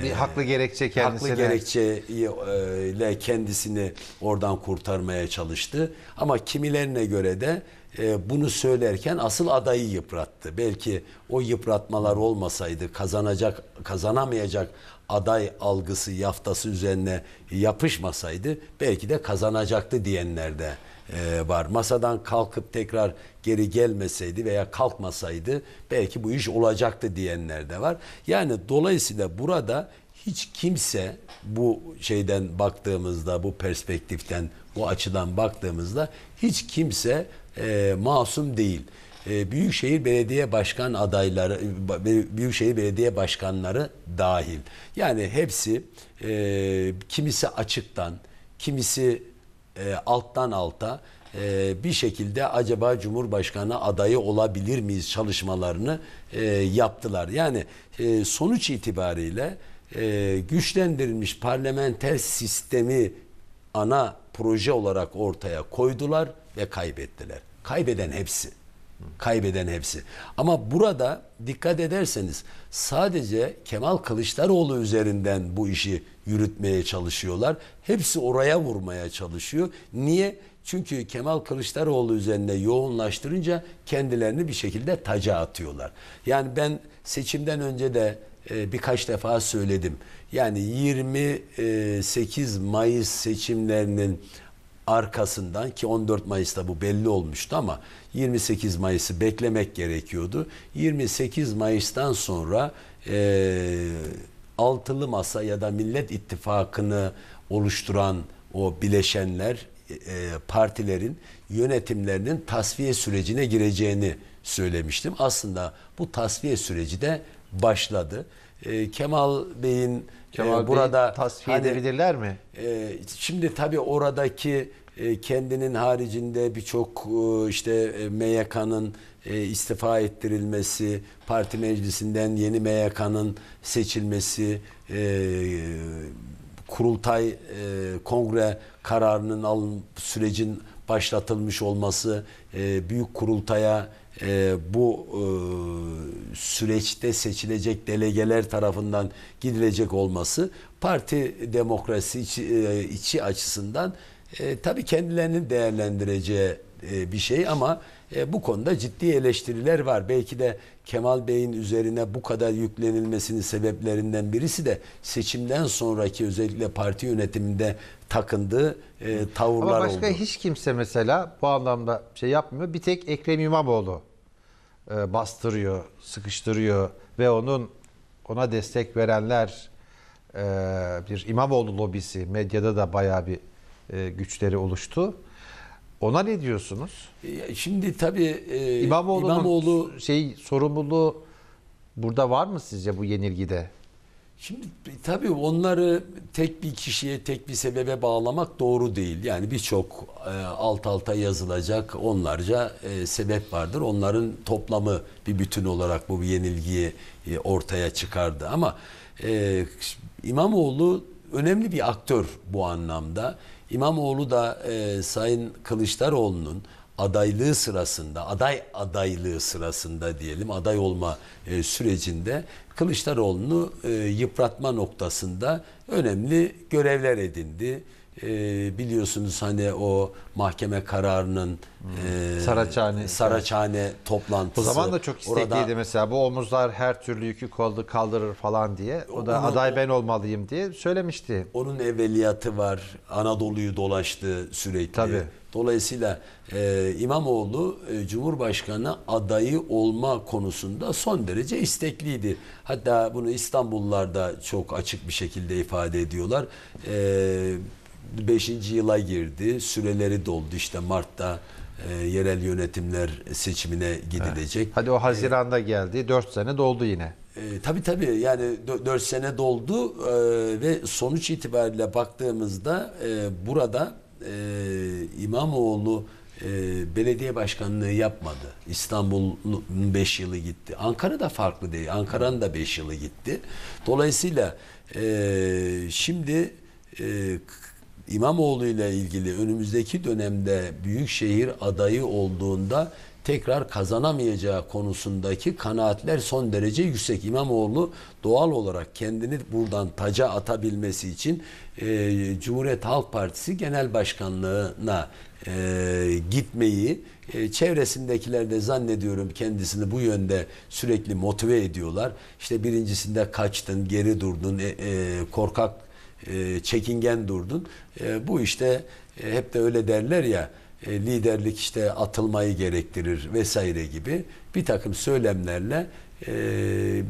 e, bir haklı gerekçe kendisine. Haklı gerekçeyle e, kendisini oradan kurtarmaya çalıştı. Ama kimilerine göre de e, bunu söylerken asıl adayı yıprattı. Belki o yıpratmalar olmasaydı kazanacak kazanamayacak aday algısı yaftası üzerine yapışmasaydı belki de kazanacaktı diyenler de e, var. Masadan kalkıp tekrar geri gelmeseydi veya kalkmasaydı belki bu iş olacaktı diyenler de var. Yani dolayısıyla burada hiç kimse bu şeyden baktığımızda, bu perspektiften, bu açıdan baktığımızda hiç kimse e, masum değil. E, Büyükşehir Belediye Başkan adayları, Büyükşehir Belediye Başkanları dahil. Yani hepsi e, kimisi açıktan, kimisi e, alttan alta e, bir şekilde acaba Cumhurbaşkanı adayı olabilir miyiz çalışmalarını e, yaptılar. Yani e, sonuç itibariyle e, güçlendirilmiş parlamenter sistemi ana proje olarak ortaya koydular ve kaybettiler. Kaybeden hepsi. Kaybeden hepsi. Ama burada dikkat ederseniz sadece Kemal Kılıçdaroğlu üzerinden bu işi yürütmeye çalışıyorlar. Hepsi oraya vurmaya çalışıyor. Niye? Çünkü Kemal Kılıçdaroğlu üzerine yoğunlaştırınca kendilerini bir şekilde taca atıyorlar. Yani ben seçimden önce de e, birkaç defa söyledim. Yani 28 e, Mayıs seçimlerinin arkasından ki 14 Mayıs'ta bu belli olmuştu ama 28 Mayıs'ı beklemek gerekiyordu. 28 Mayıs'tan sonra e, altılı masa ya da Millet İttifakı'nı oluşturan o bileşenler e, e partilerin yönetimlerinin tasfiye sürecine gireceğini söylemiştim. Aslında bu tasfiye süreci de başladı. Ee, e, Kemal Bey'in Kemal e, burada tasfiye hani, edebilirler mi? E, şimdi tabii oradaki e, kendinin haricinde birçok e, işte e, MYK'nın e, istifa ettirilmesi, parti meclisinden yeni MYK'nın seçilmesi, e, e, kurultay e, kongre kararının alın sürecin başlatılmış olması, e, büyük kurultaya e, bu e, süreçte seçilecek delegeler tarafından gidilecek olması parti demokrasi içi, e, içi açısından e, tabii kendilerini değerlendireceği e, bir şey ama e, bu konuda ciddi eleştiriler var. Belki de Kemal Bey'in üzerine bu kadar yüklenilmesinin sebeplerinden birisi de seçimden sonraki özellikle parti yönetiminde takındığı e, tavırlar oldu. Ama başka oldu. hiç kimse mesela bu anlamda şey yapmıyor. Bir tek Ekrem İmamoğlu e, bastırıyor, sıkıştırıyor ve onun ona destek verenler e, bir İmamoğlu lobisi medyada da bayağı bir e, güçleri oluştu. Ona ne diyorsunuz? Şimdi tabii e, İmamoğlu şey sorumluluğu burada var mı sizce bu yenilgide? Şimdi e, tabii onları tek bir kişiye, tek bir sebebe bağlamak doğru değil. Yani birçok e, alt alta yazılacak onlarca e, sebep vardır. Onların toplamı bir bütün olarak bu yenilgiyi e, ortaya çıkardı. Ama e, İmamoğlu önemli bir aktör bu anlamda. İmamoğlu da e, Sayın Kılıçdaroğlu'nun adaylığı sırasında, aday adaylığı sırasında diyelim, aday olma e, sürecinde Kılıçdaroğlu'nu e, yıpratma noktasında önemli görevler edindi. E, biliyorsunuz hani o mahkeme kararının hmm. e, Saraçhane Saraçhane toplantısı. O zaman da çok istekliydi orada, mesela bu omuzlar her türlü yükü koldu kaldırır falan diye. O da onun, aday ben olmalıyım diye söylemişti. Onun evveliyatı var. Anadolu'yu dolaştı sürekli. Tabii Dolayısıyla e, İmamoğlu e, Cumhurbaşkanı adayı olma konusunda son derece istekliydi. Hatta bunu İstanbullular çok açık bir şekilde ifade ediyorlar. E, beşinci yıla girdi, süreleri doldu işte Mart'ta e, yerel yönetimler seçimine gidilecek. Evet. Hadi o Haziran'da ee, geldi, dört sene doldu yine. E, tabii tabii yani dört sene doldu e, ve sonuç itibariyle baktığımızda e, burada e, İmamoğlu e, belediye başkanlığı yapmadı. İstanbul'un 5 yılı gitti. Ankara da farklı değil. Ankara'nın da 5 yılı gitti. Dolayısıyla e, şimdi e, İmamoğlu ile ilgili önümüzdeki dönemde büyükşehir adayı olduğunda tekrar kazanamayacağı konusundaki kanaatler son derece yüksek. İmamoğlu doğal olarak kendini buradan taca atabilmesi için e, Cumhuriyet Halk Partisi Genel Başkanlığı'na e, gitmeyi e, çevresindekiler de zannediyorum kendisini bu yönde sürekli motive ediyorlar. İşte birincisinde kaçtın, geri durdun, e, e, korkak, e, çekingen durdun. E, bu işte e, hep de öyle derler ya e, liderlik işte atılmayı gerektirir vesaire gibi bir takım söylemlerle e,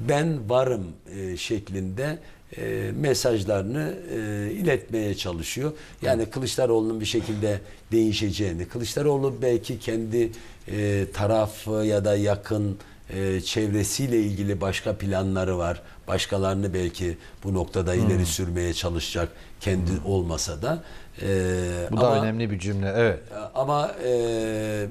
ben varım e, şeklinde e, mesajlarını e, iletmeye çalışıyor. Yani Kılıçdaroğlu'nun bir şekilde değişeceğini, Kılıçdaroğlu belki kendi e, tarafı ya da yakın e, çevresiyle ilgili başka planları var. Başkalarını belki bu noktada hmm. ileri sürmeye çalışacak kendi hmm. olmasa da ee, Bu ama, da önemli bir cümle. Evet. Ee, ama e,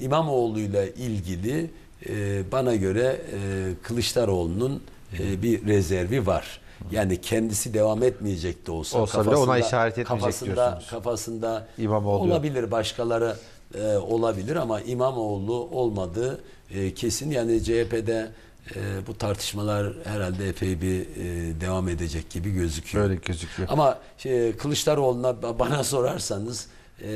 İmamoğlu ile ilgili e, bana göre e, Kılıçdaroğlu'nun e, bir rezervi var. Yani kendisi devam etmeyecek de olsa, olsa kafasında, ona işaret etmeyecek kafasında, diyorsunuz. Kafasında İmamoğlu. olabilir başkaları e, olabilir ama İmamoğlu olmadığı e, kesin. Yani CHP'de e, bu tartışmalar herhalde epey bir e, devam edecek gibi gözüküyor. Öyle gözüküyor. Ama şey, Kılıçdaroğlu'na bana sorarsanız e,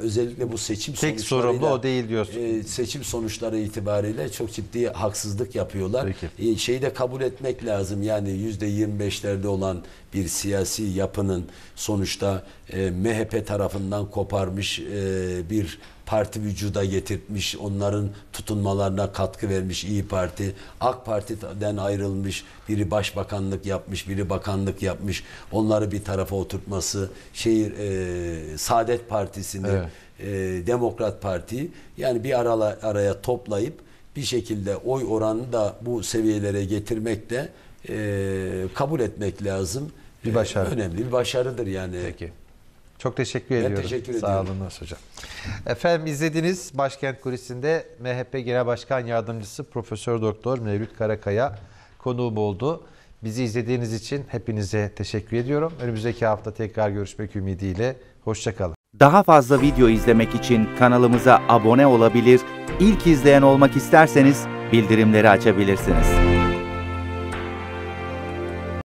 özellikle bu seçim Tek sorumlu o değil diyorsun. E, seçim sonuçları itibariyle çok ciddi haksızlık yapıyorlar. Peki. E, şeyi de kabul etmek lazım. Yani yüzde %25'lerde olan bir siyasi yapının sonuçta e, MHP tarafından koparmış e, bir parti vücuda getirmiş, onların tutunmalarına katkı vermiş İyi Parti. AK Parti'den ayrılmış, biri başbakanlık yapmış, biri bakanlık yapmış. Onları bir tarafa oturtması, şehir e, Saadet Partisi'ni, evet. e, Demokrat Parti, yani bir arala, araya toplayıp bir şekilde oy oranını da bu seviyelere getirmek de e, kabul etmek lazım. Bir başarı. E, önemli bir başarıdır yani. Peki. Çok teşekkür ben ediyorum. teşekkür Sağ ediyorum. Sağ olun hocam. Efendim izlediniz Başkent Kulisi'nde MHP Genel Başkan Yardımcısı Profesör Doktor Mevlüt Karakaya konuğum oldu. Bizi izlediğiniz için hepinize teşekkür ediyorum. Önümüzdeki hafta tekrar görüşmek ümidiyle. Hoşçakalın. Daha fazla video izlemek için kanalımıza abone olabilir, İlk izleyen olmak isterseniz bildirimleri açabilirsiniz.